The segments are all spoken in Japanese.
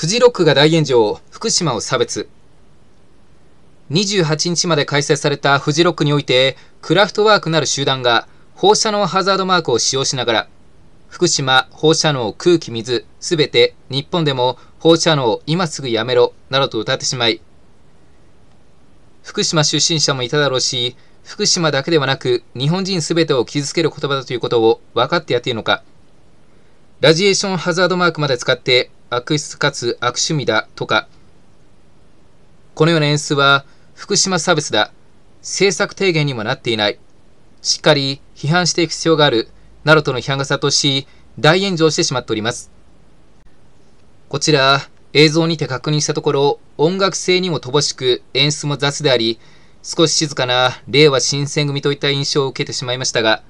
フジロックが大炎上、福島を差別。28日まで開催されたフジロックにおいて、クラフトワークなる集団が、放射能ハザードマークを使用しながら、福島放射能空気水すべて日本でも放射能今すぐやめろなどと歌ってしまい、福島出身者もいただろうし、福島だけではなく日本人すべてを傷つける言葉だということを分かってやっているのか、ラジエーションハザードマークまで使って悪質かつ悪趣味だとか、このような演出は福島差別だ、政策提言にもなっていない、しっかり批判していく必要がある、などとの批判が殺到し、大炎上してしまっております。こちら、映像にて確認したところ、音楽性にも乏しく演出も雑であり、少し静かな令和新選組といった印象を受けてしまいましたが、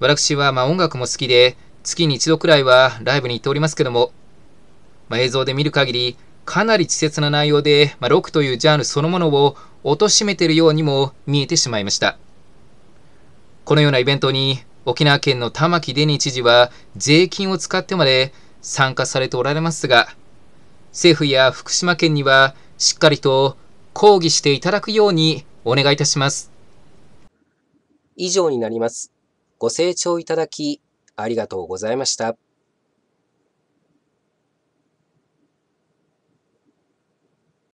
私はま音楽も好きで、月に一度くらいはライブに行っておりますけども、まあ、映像で見る限り、かなり稚拙な内容で、まあ、ロックというジャンルそのものを貶めているようにも見えてしまいました。このようなイベントに、沖縄県の玉城デニー知事は税金を使ってまで参加されておられますが、政府や福島県にはしっかりと抗議していただくようにお願いいたします。以上になります。ご清聴いただき、ありがとうございました。